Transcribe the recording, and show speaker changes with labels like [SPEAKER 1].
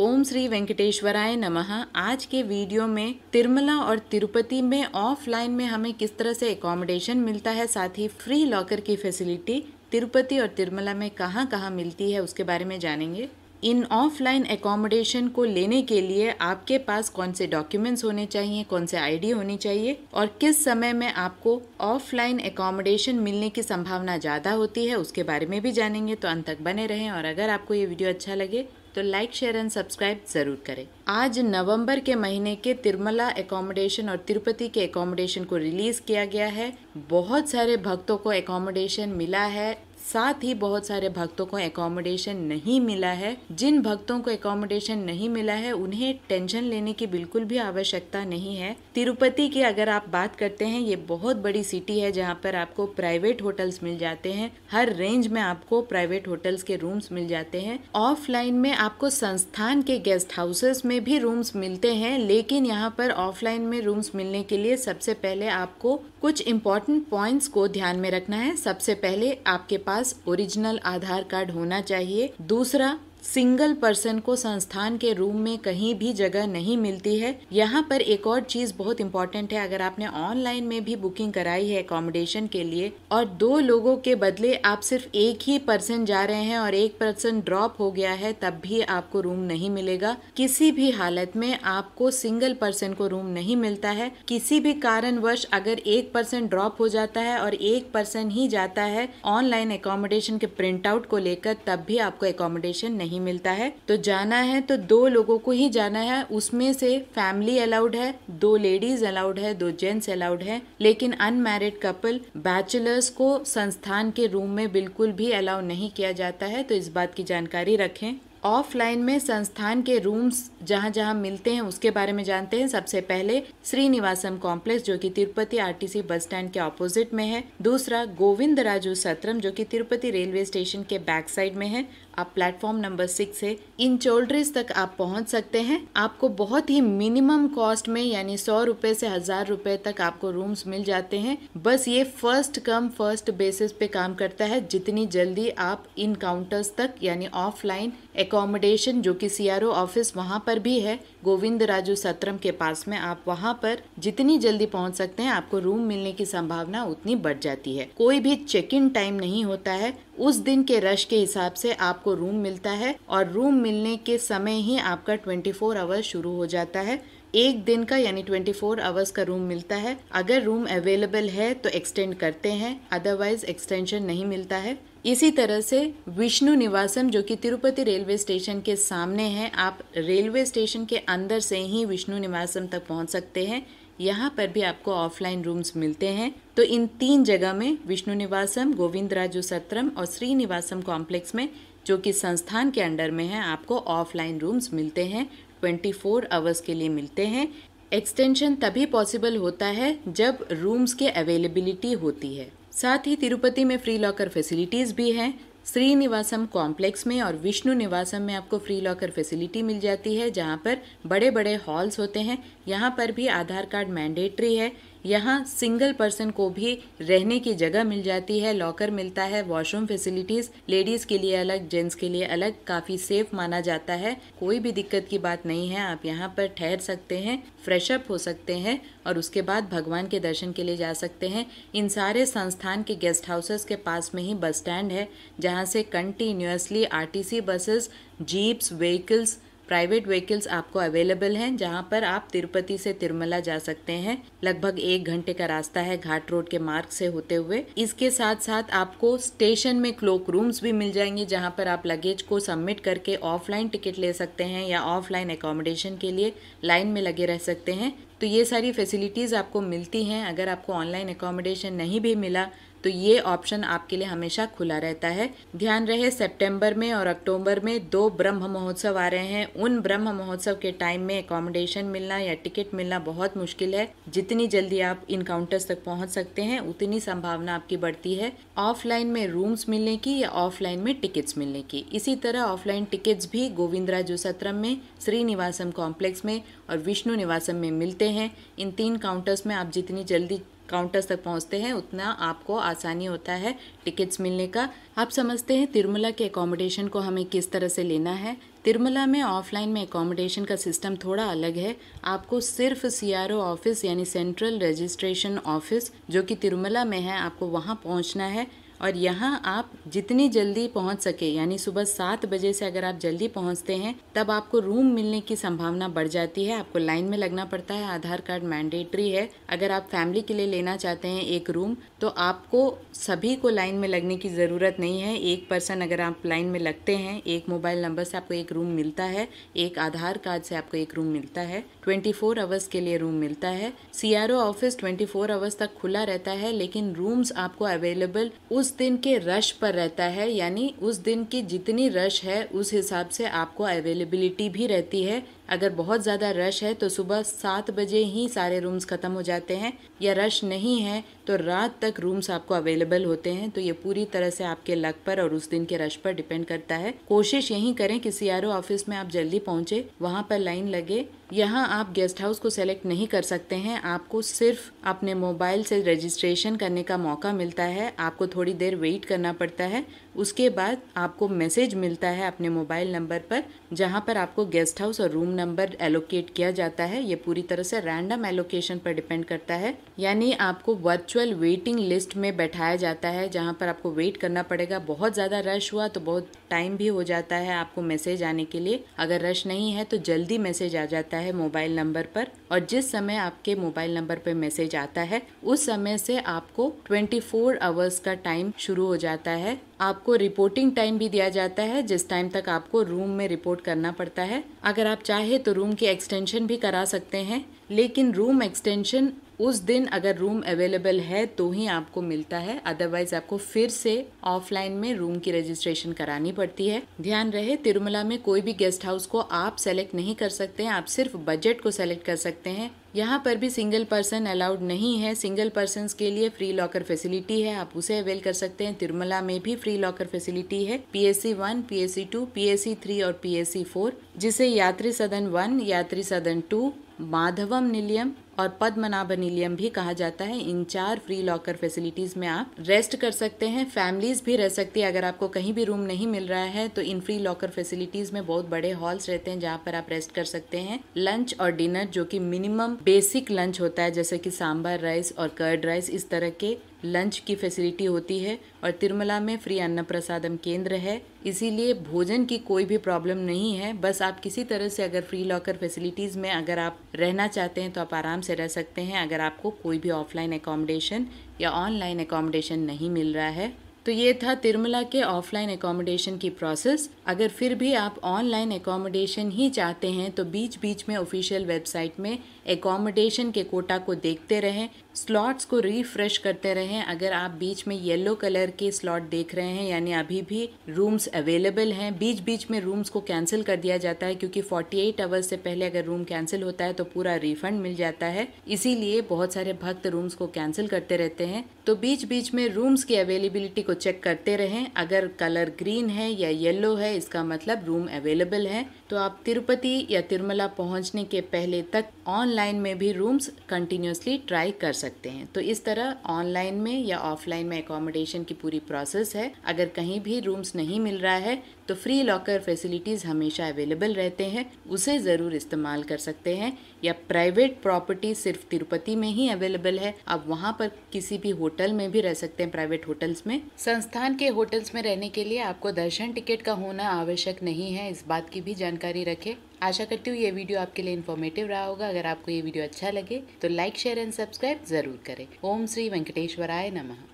[SPEAKER 1] ओम श्री वेंकटेश्वराय नमः आज के वीडियो में तिरमला और तिरुपति में ऑफलाइन में हमें किस तरह से एकोमोडेशन मिलता है साथ ही फ्री लॉकर की फैसिलिटी तिरुपति और तिरुमला में कहाँ कहां मिलती है उसके बारे में जानेंगे इन ऑफलाइन एकोमोडेशन को लेने के लिए आपके पास कौन से डॉक्यूमेंट्स होने चाहिए कौन से आईडी होनी चाहिए और किस समय में आपको ऑफलाइन एकोमोडेशन मिलने की संभावना ज़्यादा होती है उसके बारे में भी जानेंगे तो अंत तक बने रहें और अगर आपको ये वीडियो अच्छा लगे तो लाइक शेयर एंड सब्सक्राइब ज़रूर करें आज नवंबर के महीने के तिरमला एकोमोडेशन और तिरुपति के एकोमोडेशन को रिलीज़ किया गया है बहुत सारे भक्तों को एकोमोडेशन मिला है साथ ही बहुत सारे भक्तों को एकोमोडेशन नहीं मिला है जिन भक्तों को एकोमोडेशन नहीं मिला है उन्हें टेंशन लेने की बिल्कुल भी आवश्यकता नहीं है तिरुपति की अगर आप बात करते हैं ये बहुत बड़ी सिटी है जहाँ पर आपको प्राइवेट होटल्स मिल जाते हैं हर रेंज में आपको प्राइवेट होटल्स के रूम्स मिल जाते हैं ऑफलाइन में आपको संस्थान के गेस्ट हाउसेस में भी रूम्स मिलते हैं लेकिन यहाँ पर ऑफलाइन में रूम्स मिलने के लिए सबसे पहले आपको कुछ इम्पोर्टेंट पॉइंट्स को ध्यान में रखना है सबसे पहले आपके पास पास ओरिजिनल आधार कार्ड होना चाहिए दूसरा सिंगल पर्सन को संस्थान के रूम में कहीं भी जगह नहीं मिलती है यहाँ पर एक और चीज बहुत इंपॉर्टेंट है अगर आपने ऑनलाइन में भी बुकिंग कराई है अकोमोडेशन के लिए और दो लोगों के बदले आप सिर्फ एक ही पर्सन जा रहे हैं और एक पर्सन ड्रॉप हो गया है तब भी आपको रूम नहीं मिलेगा किसी भी हालत में आपको सिंगल पर्सन को रूम नहीं मिलता है किसी भी कारणवश अगर एक पर्सन ड्रॉप हो जाता है और एक पर्सन ही जाता है ऑनलाइन अकोमोडेशन के प्रिंट आउट को लेकर तब भी आपको अकोमोडेशन नहीं नहीं मिलता है तो जाना है तो दो लोगों को ही जाना है उसमें से फैमिली अलाउड है दो लेडीज अलाउड है दो जेंट्स अलाउड है लेकिन अनमैरिड कपल बैचलर्स को संस्थान के रूम में बिल्कुल भी अलाउ नहीं किया जाता है तो इस बात की जानकारी रखें ऑफलाइन में संस्थान के रूम्स जहाँ जहाँ मिलते हैं उसके बारे में जानते हैं सबसे पहले श्रीनिवासम कॉम्प्लेक्स जो कि तिरुपति आरटीसी बस स्टैंड के ऑपोजिट में है दूसरा गोविंद राजू सत्रम जो कि तिरुपति रेलवे स्टेशन के बैक साइड में है आप प्लेटफॉर्म नंबर सिक्स से इन चोल्ड्रीज तक आप पहुंच सकते हैं आपको बहुत ही मिनिमम कॉस्ट में यानी सौ रुपए से हजार रुपए तक आपको रूम्स मिल जाते हैं बस ये फर्स्ट कम फर्स्ट बेसिस पे काम करता है जितनी जल्दी आप इन काउंटर्स तक यानी ऑफलाइन एकोमोडेशन जो कि सीआरओ ऑफिस वहाँ पर भी है गोविंद राजू सत्रम के पास में आप वहाँ पर जितनी जल्दी पहुँच सकते हैं आपको रूम मिलने की संभावना उतनी बढ़ जाती है कोई भी चेक इन टाइम नहीं होता है उस दिन के रश के हिसाब से आपको रूम मिलता है और रूम मिलने के समय ही आपका 24 आवर्स शुरू हो जाता है एक दिन का यानी 24 फोर आवर्स का रूम मिलता है अगर रूम अवेलेबल है तो एक्सटेंड करते हैं अदरवाइज एक्सटेंशन नहीं मिलता है इसी तरह से विष्णु निवासम जो कि तिरुपति रेलवे स्टेशन के सामने है आप रेलवे स्टेशन के अंदर से ही विष्णु निवासम तक पहुंच सकते हैं यहाँ पर भी आपको ऑफलाइन रूम्स मिलते हैं तो इन तीन जगह में विष्णु निवासम गोविंद राजू सत्रम और श्रीनिवासम कॉम्प्लेक्स में जो कि संस्थान के अंडर में है आपको ऑफलाइन रूम्स मिलते हैं 24 आवर्स के लिए मिलते हैं एक्सटेंशन तभी पॉसिबल होता है जब रूम्स के अवेलेबिलिटी होती है साथ ही तिरुपति में फ्री लॉकर फैसिलिटीज़ भी हैं श्रीनिवासम कॉम्प्लेक्स में और विष्णु निवासम में आपको फ्री लॉकर फैसिलिटी मिल जाती है जहाँ पर बड़े बड़े हॉल्स होते हैं यहाँ पर भी आधार कार्ड मैंडेटरी है यहाँ सिंगल पर्सन को भी रहने की जगह मिल जाती है लॉकर मिलता है वॉशरूम फैसिलिटीज़ लेडीज़ के लिए अलग जेंट्स के लिए अलग काफ़ी सेफ माना जाता है कोई भी दिक्कत की बात नहीं है आप यहाँ पर ठहर सकते हैं फ्रेशअप हो सकते हैं और उसके बाद भगवान के दर्शन के लिए जा सकते हैं इन सारे संस्थान के गेस्ट हाउसेस के पास में ही बस स्टैंड है जहाँ से continuously are buses jeeps vehicles private vehicles आपको अवेलेबल हैं जहां पर आप तिरुपति से तिरुमला जा सकते हैं लगभग एक घंटे का रास्ता है घाट रोड के मार्ग से होते हुए इसके साथ साथ आपको स्टेशन में क्लोक रूम्स भी मिल जाएंगे जहां पर आप लगेज को सबमिट करके ऑफलाइन टिकट ले सकते हैं या ऑफलाइन एकोमोडेशन के लिए लाइन में लगे रह सकते हैं तो ये सारी फैसिलिटीज़ आपको मिलती हैं अगर आपको ऑनलाइन एकोमोडेशन नहीं भी मिला तो ये ऑप्शन आपके लिए हमेशा खुला रहता है ध्यान रहे सितंबर में और अक्टूबर में दो ब्रह्म महोत्सव आ रहे हैं उन ब्रह्म महोत्सव के टाइम में एकोमोडेशन मिलना या टिकट मिलना बहुत मुश्किल है जितनी जल्दी आप इन काउंटर्स तक पहुंच सकते हैं उतनी संभावना आपकी बढ़ती है ऑफलाइन में रूम्स मिलने की या ऑफलाइन में टिकट्स मिलने की इसी तरह ऑफलाइन टिकट्स भी राजू सत्रम में श्रीनिवासम कॉम्प्लेक्स में और विष्णु निवासम में मिलते मिलते हैं इन तीन काउंटर्स में आप जितनी जल्दी काउंटर्स तक पहुंचते हैं उतना आपको आसानी होता है टिकट्स मिलने का आप समझते हैं तिरुमला के अकोमोडेशन को हमें किस तरह से लेना है तिरुमला में ऑफलाइन में अकोमोडेशन का सिस्टम थोड़ा अलग है आपको सिर्फ सीआरओ ऑफिस यानी सेंट्रल रजिस्ट्रेशन ऑफिस जो कि तिरुमला में है आपको वहाँ पहुँचना है और यहाँ आप जितनी जल्दी पहुँच सके यानी सुबह सात बजे से अगर आप जल्दी पहुँचते हैं तब आपको रूम मिलने की संभावना बढ़ जाती है आपको लाइन में लगना पड़ता है आधार कार्ड मैंडेटरी है अगर आप फैमिली के लिए लेना चाहते हैं एक रूम तो आपको सभी को लाइन में लगने की ज़रूरत नहीं है एक पर्सन अगर आप लाइन में लगते हैं एक मोबाइल नंबर से आपको एक रूम मिलता है एक आधार कार्ड से आपको एक रूम मिलता है ट्वेंटी फोर आवर्स के लिए रूम मिलता है C office twenty four hours तक खुला रहता है लेकिन रूम्स आपको अवेलेबल उस उस दिन के रश पर रहता है यानी उस दिन की जितनी रश है उस हिसाब से आपको अवेलेबिलिटी भी रहती है अगर बहुत ज़्यादा रश है तो सुबह सात बजे ही सारे रूम्स ख़त्म हो जाते हैं या रश नहीं है तो रात तक रूम्स आपको अवेलेबल होते हैं तो ये पूरी तरह से आपके लक पर और उस दिन के रश पर डिपेंड करता है कोशिश यही करें कि सी ऑफिस में आप जल्दी पहुँचे वहाँ पर लाइन लगे यहाँ आप गेस्ट हाउस को सेलेक्ट नहीं कर सकते हैं आपको सिर्फ अपने मोबाइल से रजिस्ट्रेशन करने का मौका मिलता है आपको थोड़ी देर वेट करना पड़ता है उसके बाद आपको मैसेज मिलता है अपने मोबाइल नंबर पर जहाँ पर आपको गेस्ट हाउस और रूम नंबर एलोकेट किया जाता है ये पूरी तरह से रैंडम एलोकेशन पर डिपेंड करता है यानी आपको वर्चुअल वेटिंग लिस्ट में बैठाया जाता है जहाँ पर आपको वेट करना पड़ेगा बहुत ज़्यादा रश हुआ तो बहुत टाइम भी हो जाता है आपको मैसेज आने के लिए अगर रश नहीं है तो जल्दी मैसेज आ जाता है मोबाइल नंबर पर और जिस समय आपके मोबाइल नंबर पर मैसेज आता है उस समय से आपको ट्वेंटी आवर्स का टाइम शुरू हो जाता है आप आपको रिपोर्टिंग टाइम भी दिया जाता है जिस टाइम तक आपको रूम में रिपोर्ट करना पड़ता है अगर आप चाहे तो रूम की एक्सटेंशन भी करा सकते हैं लेकिन रूम एक्सटेंशन उस दिन अगर रूम अवेलेबल है तो ही आपको मिलता है अदरवाइज आपको फिर से ऑफलाइन में रूम की रजिस्ट्रेशन करानी पड़ती है ध्यान रहे तिरुमला में कोई भी गेस्ट हाउस को आप सेलेक्ट नहीं कर सकते हैं आप सिर्फ बजट को सेलेक्ट कर सकते हैं यहाँ पर भी सिंगल पर्सन अलाउड नहीं है सिंगल पर्सन के लिए फ्री लॉकर फैसिलिटी है आप उसे अवेल कर सकते हैं तिरुमला में भी फ्री लॉकर फैसिलिटी है P S C one P S C two P S C three और पी एस सी फोर जिसे यात्री सदन वन यात्री सदन टू माधवम निलियम और पद्मनाभनिलियम भी कहा जाता है इन चार फ्री लॉकर फैसिलिटीज़ में आप रेस्ट कर सकते हैं फैमिलीज़ भी रह सकती है अगर आपको कहीं भी रूम नहीं मिल रहा है तो इन फ्री लॉकर फैसिलिटीज़ में बहुत बड़े हॉल्स रहते हैं जहाँ पर आप रेस्ट कर सकते हैं लंच और डिनर जो कि मिनिमम बेसिक लंच होता है जैसे कि सांबर राइस और कर्ड राइस इस तरह के लंच की फैसिलिटी होती है और तिरुमला में फ्री अन्न प्रसादम केंद्र है इसीलिए भोजन की कोई भी प्रॉब्लम नहीं है बस आप किसी तरह से अगर फ्री लॉकर फैसिलिटीज़ में अगर आप रहना चाहते हैं तो आप आराम से रह सकते हैं अगर आपको कोई भी ऑफलाइन एकोमोडेशन या ऑनलाइन एकोमोडेशन नहीं मिल रहा है तो ये था तिरुमला के ऑफलाइन एकोमोडेशन की प्रोसेस अगर फिर भी आप ऑनलाइन एकोमोडेशन ही चाहते हैं तो बीच बीच में ऑफिशियल वेबसाइट में एकोमोडेशन के कोटा को देखते रहें स्लॉट्स को रिफ्रेश करते रहें अगर आप बीच में येलो कलर के स्लॉट देख रहे हैं यानी अभी भी रूम्स अवेलेबल हैं बीच बीच में रूम्स को कैंसिल कर दिया जाता है क्योंकि 48 एट आवर्स से पहले अगर रूम कैंसिल होता है तो पूरा रिफंड मिल जाता है इसीलिए बहुत सारे भक्त रूम्स को कैंसिल करते रहते हैं तो बीच बीच में रूम्स की अवेलेबिलिटी को चेक करते रहें अगर कलर ग्रीन है या येल्लो है है इसका मतलब रूम अवेलेबल है तो आप तिरुपति या तिरुमला पहुंचने के पहले तक ऑनलाइन में भी रूम्स कंटिन्यूसली ट्राई कर सकते हैं तो इस तरह ऑनलाइन में या ऑफलाइन में एकोमोडेशन की पूरी प्रोसेस है अगर कहीं भी रूम्स नहीं मिल रहा है तो फ्री लॉकर फैसिलिटीज़ हमेशा अवेलेबल रहते हैं उसे ज़रूर इस्तेमाल कर सकते हैं या प्राइवेट प्रॉपर्टी सिर्फ तिरुपति में ही अवेलेबल है आप वहाँ पर किसी भी होटल में भी रह सकते हैं प्राइवेट होटल्स में संस्थान के होटल्स में रहने के लिए आपको दर्शन टिकट का होना होना आवश्यक नहीं है इस बात की भी जानकारी रखें आशा करती हूँ ये वीडियो आपके लिए इन्फॉर्मेटिव रहा होगा अगर आपको ये वीडियो अच्छा लगे तो लाइक शेयर एंड सब्सक्राइब जरूर करें ओम श्री वेंकटेश्वराय नमः